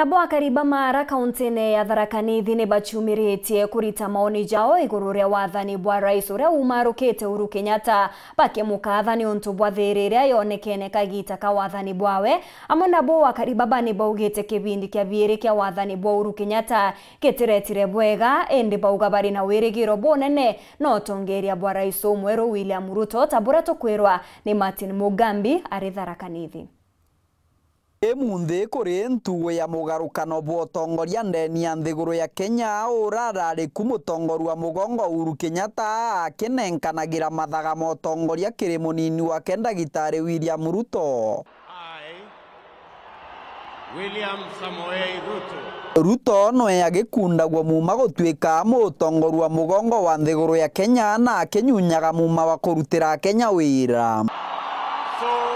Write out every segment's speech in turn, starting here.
nabo akarĩmba mara kaũntĩ ya tharaka nithi nĩ bachiumĩrĩtie kũrita maoni jao igũrũ rĩa wathani bwa rais ũrĩa umarũkĩte uru kenyatta bakĩmũkaatha nĩ ũntũ bwa thĩrĩ ĩrĩa yonekene kagita ka wathani bwawe amwe nabo akarĩmba banĩ baugĩte kĩbindi kĩa vĩrĩ kĩa wathani bwa uru kenyatta kĩtĩretire bwega ĩndĩ bauga barĩ na wĩrĩgĩro no na ũtongeria bwa rais mwerũ william ruto ta bũrĩa tũkwĩrwa nĩ martin mugambi arĩ tharaka nithi imu nthi kuri ntuo ya mugarukano bwa utongoria ya nthiguru ya kenya urarariku mutongori wa mugongo uru kenyatta akinenekanagira mathaga ma utongoria kiri munini wake ndagitari william ruto Ruto noe agikundagwo muma gutuika mutongori wa mugongo wa nthiguru ya Kenya na akinyunyaga muma wa kurutira Kenya wira so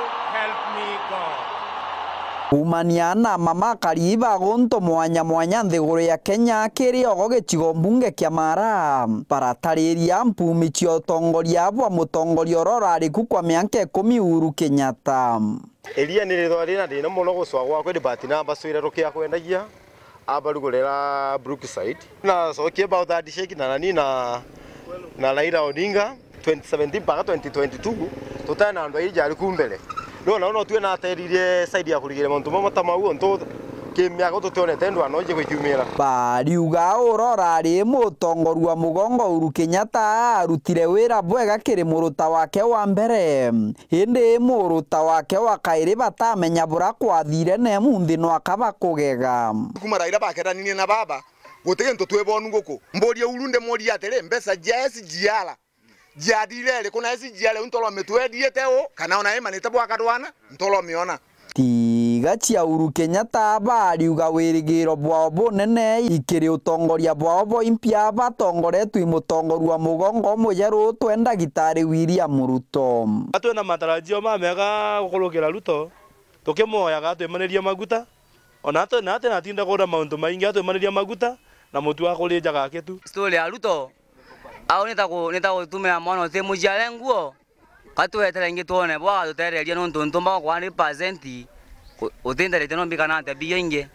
umania na mama kariba gonto mwanya mwanya nthiguru ya kenya kiri ogo gicigo mbunge kia mara para tariri baratariria mpumitia utongoria bwa mutongoria uria urariku kwa mianka ikumi uru kenyatta iria nä rä thwa rä na thä na må no gå cwa gwakwe nä mbati na mbacå ä rerå kä akwendagia ambarugå rera brookside na cokie mbao thandiceki na nani na na Laira odinga 2017 mpaka 2022 tutana andwa airi njariku mbere no na no tuä na ateririe saidi ya kå rigä rä maå ndå mamwe ta mau ntå kä mä ago tå tionete ndå anoinjä gwä uru kenyatta arutire wä bwega kiri muruta wake wa mbere hä muruta wake wa kairi rä batamenya bura kwathire nemu nthä no akaba kå gega kuma raira bakeranine na baba gå tä bonu gå kå urunde moria atä rä mbeca jas jiadire ri kuna ici jiare ntoro mitwendiete u kana ona imanite bwakarwana ntoro miona tiga cia Uhuru Kenyatta bariuga wirigiro bwao bunene ikiri utongoria bwao boimpya batongoretwo i mutongorua mugongo mujeru twendagitari William Ruto twina matarajio mamega gukurukira Ruto tukimoyaga twimanirie maguta ona twina atina tinda kura maundu maingi atwimaniria maguta na mutu wa kurinjaga kitu story ya Ruto au nitagutumira mwana uti muciare nguo katuweterengi tuone bwa tutererie nuntu ntumbaga kwani pasenti utinderetie nombikana mbia ingi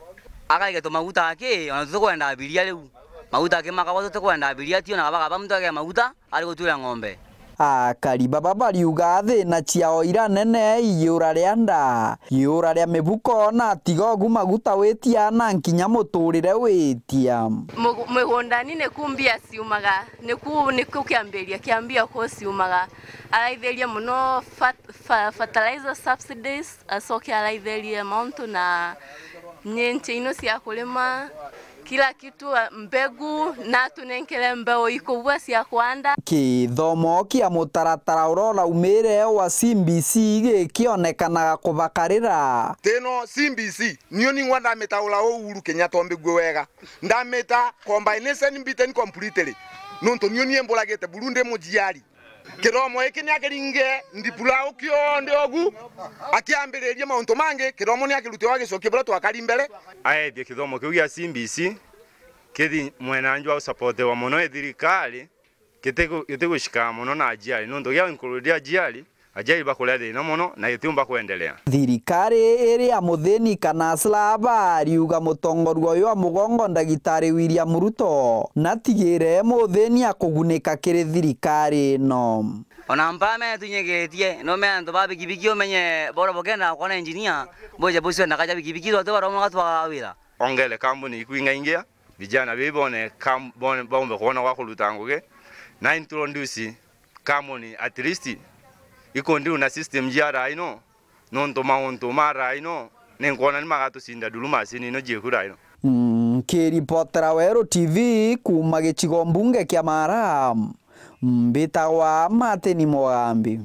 akaige tumaguta aki ona tutikwenda biria riu maguta aki makabwa tutikwenda biria ti ona kabagaba mtu age maguta ari gutwira ng'ombe akariba ba bariuga na ciao ira nene iura ria nda iura ria mibuko na tiga ogu maguta witia na nkinya muturire witia migundani niku mbia ciumaga niku niku kiambiria kiambia mbia kuo ciumaga araithĩrie muno fertilizer subsidies acoke araithĩrie amount na nyenche ino cia kũrĩma kila kitu eh, mbegu na tunenkele mbeo ikubwa cia kwanda githomo kia mutaratara urora umire wa CBC gikionekanaga kubakarira tino CBC nio ningwa uru kenya Kenyatta mbegu wega ndamita combination beaten completely nontu nio nie mbulagite burunde mujiari kero kiromo iki niakiringe ndipula ukionde ogu akiambiriria mauntu mangi kiromo niakirute wa gicokie buria twakari mbere aethie kithomo kiu gia CBC kithi mwenanjwa usapotewa muno e thirikari gitigu gitigu shikama muno na ajiari nundu gia nkurudia ajiali ajai bakulethia ino muno na itiu bakuendelea thirikari iri ya muthini kana slava riuga mutongori uyu wa mugongo ndagitari William muruto na tigire muthini akugunika kiri thirikari no ona mpame tunyegetie no me andu ba bikibiki menye bora bokena kwa engineer boje busio nakaja bikibiki to bara mwa twa wira ongele kambuni ingia vijana bibone kambone bombe kuona kwa kuluta na introduce kambuni at least ndio na system ji raino nontoma ontoma ni nenkona sinda dulu je jieku ino mm, kiribotera weru tv kuma gicigo mbunge kia mm, maram mbitagwa matini mogambi